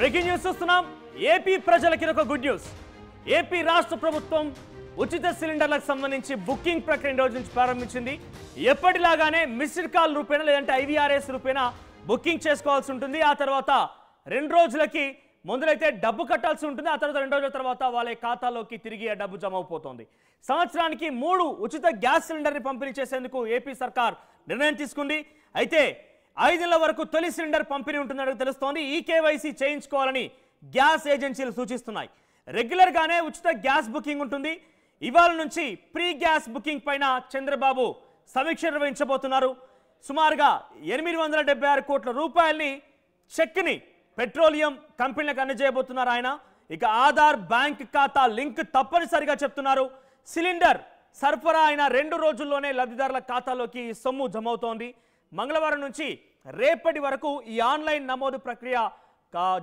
breaking news చూస్తున్నాం AP ప్రజలకి ఒక గుడ్ న్యూస్ ఏపీ రాష్ట్ర ప్రభుత్వం ఉచిత సిలిండర్లకు సంబంధించి బుకింగ్ ప్రక్రియ రోజు నుంచి ప్రారంభించింది ఎప్పటిలాగానే మిస్డ్ కాల్ రూపేణా లేదంటే ఐవీఆర్ఎస్ రూపేణా బుకింగ్ చేసుకోవాల్సి ఉంటుంది ఆ తర్వాత రెండు రోజులకి ముందులైతే డబ్బు కట్టాల్సి ఉంటుంది ఆ తర్వాత రెండు రోజుల తర్వాత వాళ్ళ ఖాతాలోకి తిరిగి ఆ డబ్బు జమ అవుపోతుంది సంవత్సరానికి మూడు ఉచిత గ్యాస్ సిలిండర్ని పంపిణీ చేసేందుకు ఏపీ సర్కార్ నిర్ణయం తీసుకుంది అయితే ఐదేళ్ల వరకు తొలి సిలిండర్ పంపిణీ ఉంటుందని తెలుస్తోంది ఈ కేవైసీ చేయించుకోవాలని గ్యాస్ ఏజెన్సీలు సూచిస్తున్నాయి రెగ్యులర్గానే ఉచిత గ్యాస్ బుకింగ్ ఉంటుంది ఇవాళ నుంచి ప్రీ గ్యాస్ బుకింగ్ పైన చంద్రబాబు సమీక్ష నిర్వహించబోతున్నారు సుమారుగా ఎనిమిది వందల డెబ్బై ఆరు కోట్ల రూపాయల్ని చెక్ని పెట్రోలియం కంపెనీలకు అందజేయబోతున్నారు ఆయన ఇక ఆధార్ బ్యాంక్ ఖాతా లింక్ తప్పనిసరిగా చెప్తున్నారు సిలిండర్ సరఫరా అయిన రెండు రోజుల్లోనే లబ్ధిదారుల ఖాతాలోకి సొమ్ము జమవుతోంది మంగళవారం నుంచి రేపటి వరకు ఈ ఆన్లైన్ నమోదు ప్రక్రియ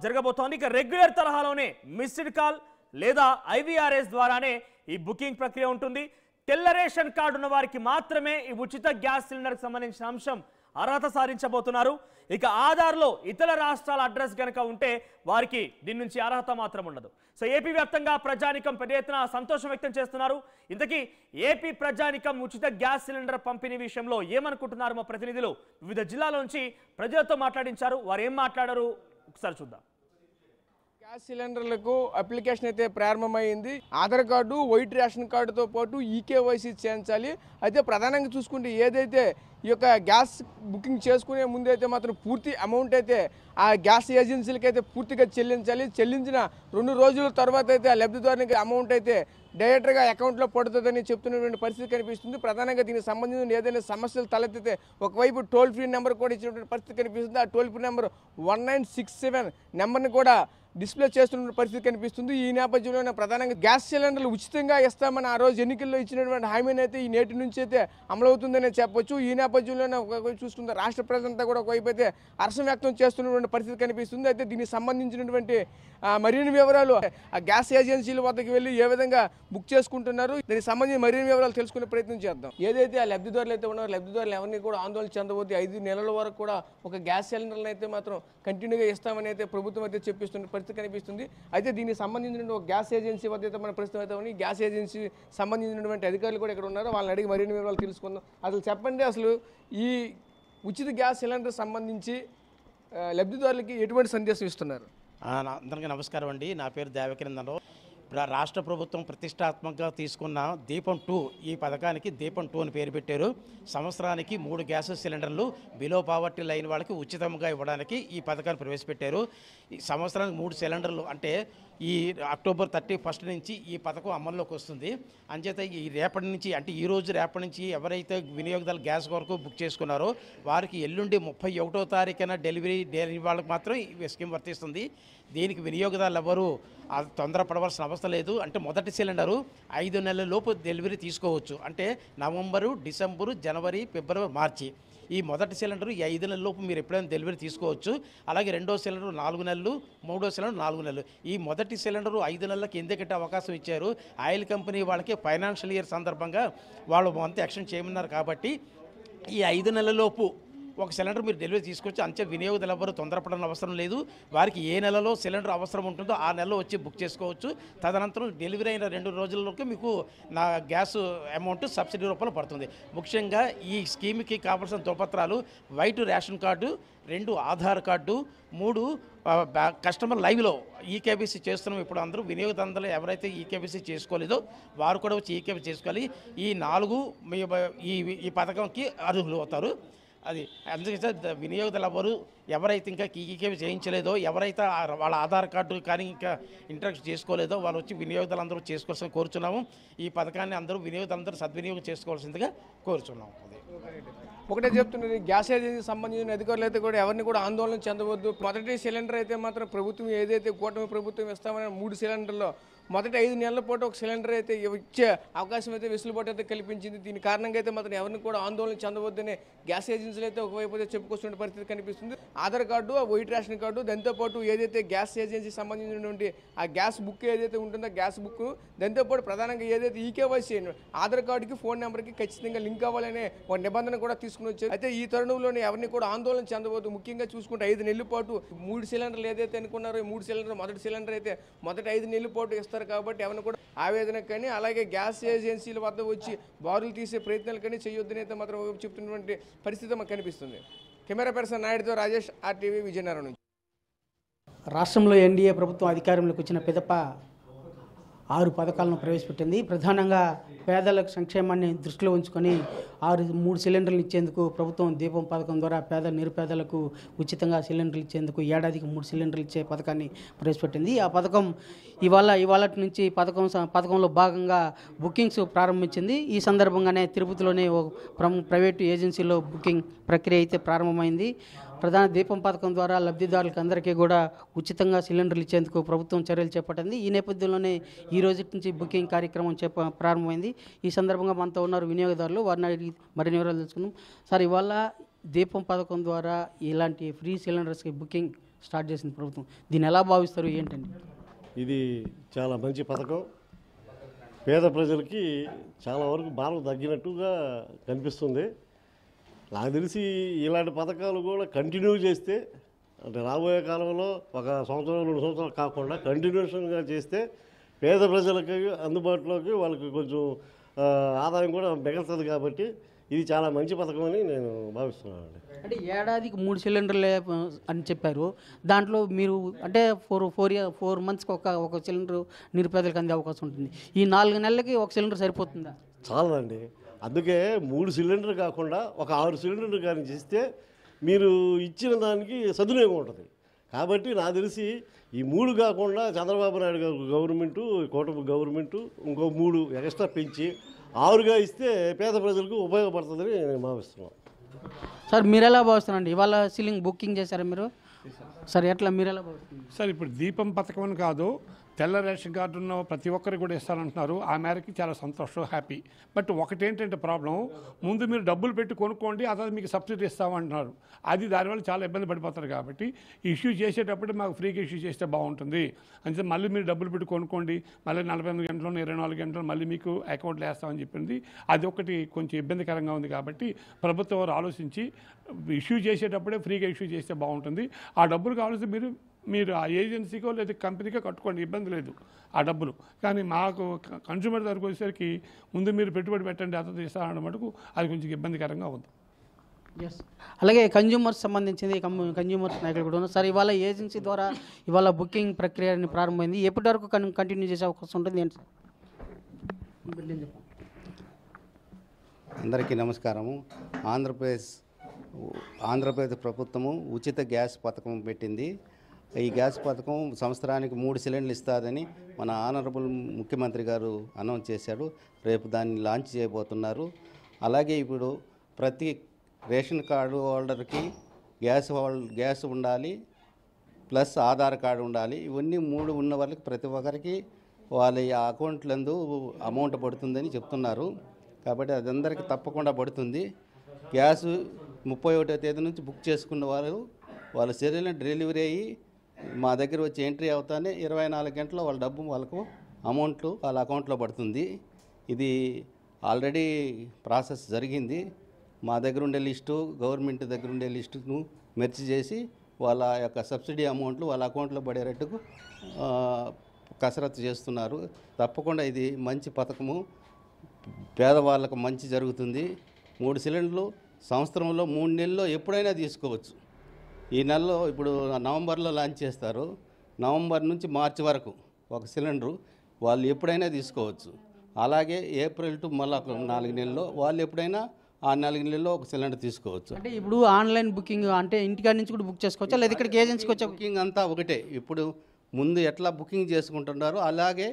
జరగబోతోంది ఇక రెగ్యులర్ తరహాలోనే మిస్డ్ కాల్ లేదా ఐవీఆర్ఎస్ ద్వారానే ఈ బుకింగ్ ప్రక్రియ ఉంటుంది తెల్ల రేషన్ కార్డు ఉన్న వారికి మాత్రమే ఈ ఉచిత గ్యాస్ సిలిండర్కి సంబంధించిన అంశం అర్హత సాధించబోతున్నారు ఇక ఆధార్లో ఇతర రాష్ట్రాల అడ్రస్ కనుక ఉంటే వారికి దీని నుంచి అర్హత మాత్రం ఉండదు సో ఏపీ వ్యాప్తంగా ప్రజానికం పెద్ద ఎత్తున సంతోషం వ్యక్తం చేస్తున్నారు ఇంతకీ ఏపీ ప్రజానికం ఉచిత గ్యాస్ సిలిండర్ పంపిణీ విషయంలో ఏమనుకుంటున్నారు మా ప్రతినిధులు వివిధ జిల్లాల నుంచి ప్రజలతో మాట్లాడించారు వారు ఏం మాట్లాడారు ఒకసారి చూద్దాం గ్యాస్ సిలిండర్లకు అప్లికేషన్ అయితే ప్రారంభమైంది ఆధార్ కార్డు వైట్ రేషన్ కార్డుతో పాటు ఈకేవైసీ చేయించాలి అయితే ప్రధానంగా చూసుకుంటే ఏదైతే ఈ యొక్క గ్యాస్ బుకింగ్ చేసుకునే ముందు అయితే మాత్రం పూర్తి అమౌంట్ అయితే ఆ గ్యాస్ ఏజెన్సీలకి అయితే పూర్తిగా చెల్లించాలి చెల్లించిన రెండు రోజుల తర్వాత అయితే ఆ లబ్ధిదారునికి అమౌంట్ అయితే డైరెక్ట్గా అకౌంట్లో పడుతుందని చెప్తున్నటువంటి పరిస్థితి కనిపిస్తుంది ప్రధానంగా దీనికి సంబంధించిన ఏదైనా సమస్యలు తలెత్తితే ఒకవైపు టోల్ ఫ్రీ నెంబర్ కూడా ఇచ్చినటువంటి పరిస్థితి కనిపిస్తుంది ఆ toll free number one nine six seven నెంబర్ని కూడా డిస్ప్లే చేస్తున్న పరిస్థితి కనిపిస్తుంది ఈ నేపథ్యంలోనే ప్రధానంగా గ్యాస్ సిలిండర్లు ఉచితంగా ఇస్తామని ఆ రోజు ఎన్నికల్లో ఇచ్చినటువంటి హామీని అయితే ఈ నేటి నుంచి అయితే అవుతుందనే చెప్పొచ్చు ఈ నేపథ్యంలోనే చూసుకుంటే రాష్ట్ర ప్రజలంతా కూడా ఒకవైపు అయితే హర్షం వ్యక్తం చేస్తున్నటువంటి పరిస్థితి కనిపిస్తుంది అయితే దీనికి సంబంధించినటువంటి మరిన్ని వివరాలు ఆ గ్యాస్ ఏజెన్సీల వద్దకు వెళ్ళి ఏ విధంగా బుక్ చేసుకుంటున్నారు దీనికి సంబంధించి మరిన్ని వివరాలు తెలుసుకునే ప్రయత్నం చేద్దాం ఏదైతే ఆ లబ్ధిదారులు అయితే ఉన్నారో లబ్ధిదారులు ఎవరిని కూడా ఆందోళన చెందబోతే ఐదు నెలల వరకు కూడా ఒక గ్యాస్ సిలిండర్లను అయితే మాత్రం కంటిన్యూగా ఇస్తామని అయితే ప్రభుత్వం అయితే చెప్పిస్తున్న పరిస్థితి పరిస్థితి కనిపిస్తుంది అయితే దీనికి సంబంధించిన ఒక గ్యాస్ ఏజెన్సీ వద్ద మన ప్రస్తుతం అయితే ఉంది గ్యాస్ ఏజెన్సీ సంబంధించినటువంటి అధికారులు కూడా ఇక్కడ ఉన్నారు వాళ్ళని అడిగి మరిన్ని వివరాలు తెలుసుకుందాం అసలు చెప్పండి అసలు ఈ ఉచిత గ్యాస్ సిలిండర్ సంబంధించి లబ్ధిదారులకి ఎటువంటి సందేశం ఇస్తున్నారు అందరికీ నమస్కారం అండి నా పేరు దేవకిరందరావు రాష్ట్ర ప్రభుత్వం ప్రతిష్టాత్మకంగా తీసుకున్న దీపం టూ ఈ పథకానికి దీపం టూ అని పేరు పెట్టారు సంవత్సరానికి మూడు గ్యాస్ సిలిండర్లు బిలో పావర్టీ లైన్ వాళ్ళకి ఉచితంగా ఇవ్వడానికి ఈ పథకాన్ని ప్రవేశపెట్టారు ఈ సంవత్సరానికి మూడు సిలిండర్లు అంటే ఈ అక్టోబర్ థర్టీ ఫస్ట్ నుంచి ఈ పథకం అమల్లోకి వస్తుంది అంచేత ఈ రేపటి నుంచి అంటే ఈ రోజు రేపటి నుంచి ఎవరైతే వినియోగదారులు గ్యాస్ వరకు బుక్ చేసుకున్నారో వారికి ఎల్లుండి ముప్పై ఒకటో తారీఖున డెలివరీ డెలివరీ వాళ్ళకి మాత్రం ఈ స్కీమ్ వర్తిస్తుంది దీనికి వినియోగదారులు ఎవరు తొందరపడవలసిన అవసరం లేదు అంటే మొదటి సిలిండరు ఐదు నెలల లోపు డెలివరీ తీసుకోవచ్చు అంటే నవంబరు డిసెంబరు జనవరి ఫిబ్రవరి మార్చి ఈ మొదటి సిలిండర్ ఈ ఐదు నెలలలోపు మీరు ఎప్పుడైనా డెలివరీ తీసుకోవచ్చు అలాగే రెండో సిలిండర్ నాలుగు నెలలు మూడో సిలిండర్ నాలుగు నెలలు ఈ మొదటి సిలిండర్ ఐదు నెలలకు ఎందుకంటే అవకాశం ఇచ్చారు ఆయిల్ కంపెనీ వాళ్ళకి ఫైనాన్షియల్ ఇయర్ సందర్భంగా వాళ్ళు అంతా యాక్షన్ చేయమన్నారు కాబట్టి ఈ ఐదు నెలలలోపు ఒక సిలిండర్ మీరు డెలివరీ తీసుకొచ్చి అంచె వినియోగదారులు ఎవరు తొందరపడని అవసరం లేదు వారికి ఏ నెలలో సిలిండర్ అవసరం ఉంటుందో ఆ నెలలో వచ్చి బుక్ చేసుకోవచ్చు తదనంతరం డెలివరీ అయిన రెండు రోజులలోకి మీకు నా గ్యాస్ అమౌంట్ సబ్సిడీ రూపంలో పడుతుంది ముఖ్యంగా ఈ స్కీమ్కి కావాల్సిన దృపత్రాలు వైట్ రేషన్ కార్డు రెండు ఆధార్ కార్డు మూడు కస్టమర్ లైవ్లో ఈకేబీసీ చేస్తున్నాం ఇప్పుడు అందరూ వినియోగదారులు ఎవరైతే ఈకేబీసీ చేసుకోలేదో వారు కూడా వచ్చి ఈకేబీసీ చేసుకోవాలి ఈ నాలుగు మీ ఈ ఈ పథకంకి అర్హులు అవుతారు అది అందుకే వినియోగదారులు ఎవరు ఎవరైతే ఇంకా కీకేవి చేయించలేదో ఎవరైతే వాళ్ళ ఆధార్ కార్డు కానీ ఇంకా ఇంటరాక్ట్ చేసుకోలేదో వాళ్ళు వచ్చి వినియోగదారులు అందరూ చేసుకోవాల్సిన కోరుచున్నాము ఈ పథకాన్ని అందరూ వినియోగదారులందరూ సద్వినియోగం చేసుకోవాల్సిందిగా కోరుచున్నాము ఒకటే చెప్తున్నాను గ్యాస్ ఏజెన్సీకి సంబంధించిన అధికారులు అయితే కూడా ఎవరిని కూడా ఆందోళన చెందవద్దు మొదటి సిలిండర్ అయితే మాత్రం ప్రభుత్వం ఏదైతే కూటమి ప్రభుత్వం ఇస్తామని మూడు సిలిండర్లో మొదటి ఐదు నెలల పాటు ఒక సిలిండర్ అయితే ఇచ్చే అవకాశం అయితే వెసులుబాటు అయితే కల్పించింది దీని కారణంగా అయితే మాత్రం ఎవరిని కూడా ఆందోళన చెందవద్దని గ్యాస్ ఏజెన్సీలు అయితే ఒకవైపు అయితే చెప్పుకొస్తున్న పరిస్థితి కనిపిస్తుంది Aadhaar card white ration card దాంతోపాటు ఏదైతే గ్యాస్ ఏజెన్సీ సంబంధించినటువంటి ఆ గ్యాస్ బుక్ ఏదైతే ఉంటుందో గ్యాస్ బుక్ దాంతోపాటు ప్రధానంగా ఏదైతే ఈకేవైసీ ఆధార్ కార్డుకి ఫోన్ నెంబర్కి ఖచ్చితంగా లింక్ అవ్వాలనే ఒక నిబంధన కూడా తీసుకుని వచ్చారు అయితే ఈ తరుణంలోనే ఎవరిని కూడా ఆందోళన చెందవద్దు ముఖ్యంగా చూసుకుంటే ఐదు నెలల పాటు మూడు సిలిండర్లు ఏదైతే అనుకున్నారో మూడు సిలిండర్ మొదటి సిలిండర్ అయితే మొదటి ఐదు నెలల పాటు ఇస్తారు చేస్తారు కాబట్టి ఎవరిని కూడా ఆవేదన కానీ అలాగే గ్యాస్ ఏజెన్సీల వద్ద వచ్చి బారులు తీసే ప్రయత్నాలు కానీ అయితే మాత్రం చెప్తున్నటువంటి పరిస్థితి మాకు కనిపిస్తుంది కెమెరా పర్సన్ నాయుడుతో రాజేష్ ఆర్టీవీ విజయనగరం నుంచి రాష్ట్రంలో ఎన్డీఏ ప్రభుత్వం అధికారంలోకి వచ్చిన పెదప ఆరు పథకాలను ప్రవేశపెట్టింది ప్రధానంగా పేదల సంక్షేమాన్ని దృష్టిలో ఉంచుకొని ఆరు మూడు సిలిండర్లు ఇచ్చేందుకు ప్రభుత్వం దీపం పథకం ద్వారా పేద నిరుపేదలకు ఉచితంగా సిలిండర్లు ఇచ్చేందుకు ఏడాదికి మూడు సిలిండర్లు ఇచ్చే పథకాన్ని ప్రవేశపెట్టింది ఆ పథకం ఇవాళ ఇవాళ నుంచి పథకం పథకంలో భాగంగా బుకింగ్స్ ప్రారంభించింది ఈ సందర్భంగానే తిరుపతిలోనే ఒక ప్రైవేటు ఏజెన్సీలో బుకింగ్ ప్రక్రియ అయితే ప్రారంభమైంది ప్రధాన దీపం పథకం ద్వారా లబ్ధిదారులకు అందరికీ కూడా ఉచితంగా సిలిండర్లు ఇచ్చేందుకు ప్రభుత్వం చర్యలు చేపట్టింది ఈ నేపథ్యంలోనే ఈ రోజు నుంచి బుకింగ్ కార్యక్రమం చేప ప్రారంభమైంది ఈ సందర్భంగా మనతో ఉన్నారు వినియోగదారులు వారిని అడిగి మరిన్ని వివరాలు తెలుసుకున్నాం సార్ ఇవాళ దీపం పథకం ద్వారా ఇలాంటి ఫ్రీ సిలిండర్స్కి బుకింగ్ స్టార్ట్ చేసింది ప్రభుత్వం దీన్ని ఎలా భావిస్తారు ఏంటండి ఇది చాలా మంచి పథకం పేద ప్రజలకి చాలా వరకు భారం తగ్గినట్టుగా కనిపిస్తుంది నాకు తెలిసి ఇలాంటి పథకాలు కూడా కంటిన్యూ చేస్తే అంటే రాబోయే కాలంలో ఒక సంవత్సరం రెండు సంవత్సరాలు కాకుండా కంటిన్యూషన్గా చేస్తే పేద ప్రజలకి అందుబాటులోకి వాళ్ళకి కొంచెం ఆదాయం కూడా మిగులుతుంది కాబట్టి ఇది చాలా మంచి పథకం అని నేను భావిస్తున్నాను అంటే ఏడాదికి మూడు సిలిండర్లే అని చెప్పారు దాంట్లో మీరు అంటే ఫోర్ ఫోర్ ఇయర్ ఫోర్ మంత్స్కి ఒక ఒక సిలిండర్ నిరుపేదలకు అందే అవకాశం ఉంటుంది ఈ నాలుగు నెలలకి ఒక సిలిండర్ సరిపోతుందా చాలదండి అందుకే మూడు సిలిండర్ కాకుండా ఒక ఆరు సిలిండర్ కానీ చేస్తే మీరు ఇచ్చిన దానికి సదునియోగం ఉంటుంది కాబట్టి నాకు తెలిసి ఈ మూడు కాకుండా చంద్రబాబు నాయుడు గారు గవర్నమెంటు కూటమి గవర్నమెంటు ఇంకో మూడు ఎక్స్ట్రా పెంచి ఆరుగా ఇస్తే పేద ప్రజలకు ఉపయోగపడుతుందని నేను భావిస్తున్నాను సార్ మీరు ఎలా భావిస్తున్నారండి ఇవాళ సీలింగ్ బుకింగ్ చేశారా మీరు సార్ ఎట్లా మీరు ఎలా భావిస్తున్నారు సార్ ఇప్పుడు దీపం పథకం కాదు తెల్ల రేషన్ కార్డు ఉన్న ప్రతి ఒక్కరికి కూడా ఇస్తానంటున్నారు ఆ మేరకి చాలా సంతోషం హ్యాపీ బట్ ఒకటేంటంటే ప్రాబ్లం ముందు మీరు డబ్బులు పెట్టి కొనుక్కోండి ఆ తర్వాత మీకు సబ్సిడీ ఇస్తామంటున్నారు అది దానివల్ల చాలా ఇబ్బంది పడిపోతారు కాబట్టి ఇష్యూ చేసేటప్పుడు మాకు ఫ్రీగా ఇష్యూ చేస్తే బాగుంటుంది అంతే మళ్ళీ మీరు డబ్బులు పెట్టి కొనుక్కోండి మళ్ళీ నలభై ఎనిమిది గంటలు ఇరవై నాలుగు గంటలు మళ్ళీ మీకు అకౌంట్లో వేస్తామని చెప్పింది అది ఒకటి కొంచెం ఇబ్బందికరంగా ఉంది కాబట్టి ప్రభుత్వం ఆలోచించి ఇష్యూ చేసేటప్పుడే ఫ్రీగా ఇష్యూ చేస్తే బాగుంటుంది ఆ డబ్బులు కావాల్సి మీరు మీరు ఆ ఏజెన్సీకో లేదా కంపెనీకో కట్టుకోండి ఇబ్బంది లేదు ఆ డబ్బులు కానీ మాకు కన్జ్యూమర్ దగ్గరకు వచ్చేసరికి ముందు మీరు పెట్టుబడి పెట్టండి అతను ఇస్తారన్న మటుకు అది కొంచెం ఇబ్బందికరంగా ఉంది ఎస్ అలాగే కన్జ్యూమర్స్ సంబంధించింది కన్జ్యూమర్స్ నాయకులు కూడా ఉన్నారు సార్ ఇవాళ ఏజెన్సీ ద్వారా ఇవాళ బుకింగ్ ప్రక్రియ ప్రారంభమైంది ఎప్పటి వరకు కంటిన్యూ చేసే అవకాశం ఉంటుంది ఏంటి అందరికీ నమస్కారము ఆంధ్రప్రదేశ్ ఆంధ్రప్రదేశ్ ప్రభుత్వము ఉచిత గ్యాస్ పథకం పెట్టింది ఈ గ్యాస్ పథకం సంవత్సరానికి మూడు సిలిండర్లు ఇస్తుందని మన ఆనరబుల్ ముఖ్యమంత్రి గారు అనౌన్స్ చేశాడు రేపు దాన్ని లాంచ్ చేయబోతున్నారు అలాగే ఇప్పుడు ప్రతి రేషన్ కార్డు హోల్డర్కి గ్యాస్ హోల్డర్ గ్యాస్ ఉండాలి ప్లస్ ఆధార్ కార్డు ఉండాలి ఇవన్నీ మూడు ఉన్న వాళ్ళకి ప్రతి ఒక్కరికి వాళ్ళ అకౌంట్లందు అమౌంట్ పడుతుందని చెప్తున్నారు కాబట్టి అది అందరికీ తప్పకుండా పడుతుంది గ్యాస్ ముప్పై ఒకటో తేదీ నుంచి బుక్ చేసుకున్న వాళ్ళు వాళ్ళ శరీరం డెలివరీ అయ్యి మా దగ్గర వచ్చి ఎంట్రీ అవుతానే ఇరవై నాలుగు గంటలు వాళ్ళ డబ్బు వాళ్ళకు అమౌంట్లు వాళ్ళ అకౌంట్లో పడుతుంది ఇది ఆల్రెడీ ప్రాసెస్ జరిగింది మా దగ్గర ఉండే లిస్టు గవర్నమెంట్ దగ్గర ఉండే లిస్టును మెర్చి చేసి వాళ్ళ యొక్క సబ్సిడీ అమౌంట్లు వాళ్ళ అకౌంట్లో పడేటట్టుకు కసరత్తు చేస్తున్నారు తప్పకుండా ఇది మంచి పథకము పేదవాళ్ళకు మంచి జరుగుతుంది మూడు సిలిండర్లు సంవత్సరంలో మూడు నెలల్లో ఎప్పుడైనా తీసుకోవచ్చు ఈ నెలలో ఇప్పుడు నవంబర్లో లాంచ్ చేస్తారు నవంబర్ నుంచి మార్చి వరకు ఒక సిలిండరు వాళ్ళు ఎప్పుడైనా తీసుకోవచ్చు అలాగే ఏప్రిల్ టు మళ్ళీ నాలుగు నెలల్లో వాళ్ళు ఎప్పుడైనా ఆ నాలుగు నెలల్లో ఒక సిలిండర్ తీసుకోవచ్చు అంటే ఇప్పుడు ఆన్లైన్ బుకింగ్ అంటే ఇంటికాడ నుంచి కూడా బుక్ చేసుకోవచ్చు లేదా ఇక్కడికి ఏజెన్సీకి వచ్చే బుకింగ్ అంతా ఒకటే ఇప్పుడు ముందు ఎట్లా బుకింగ్ చేసుకుంటున్నారో అలాగే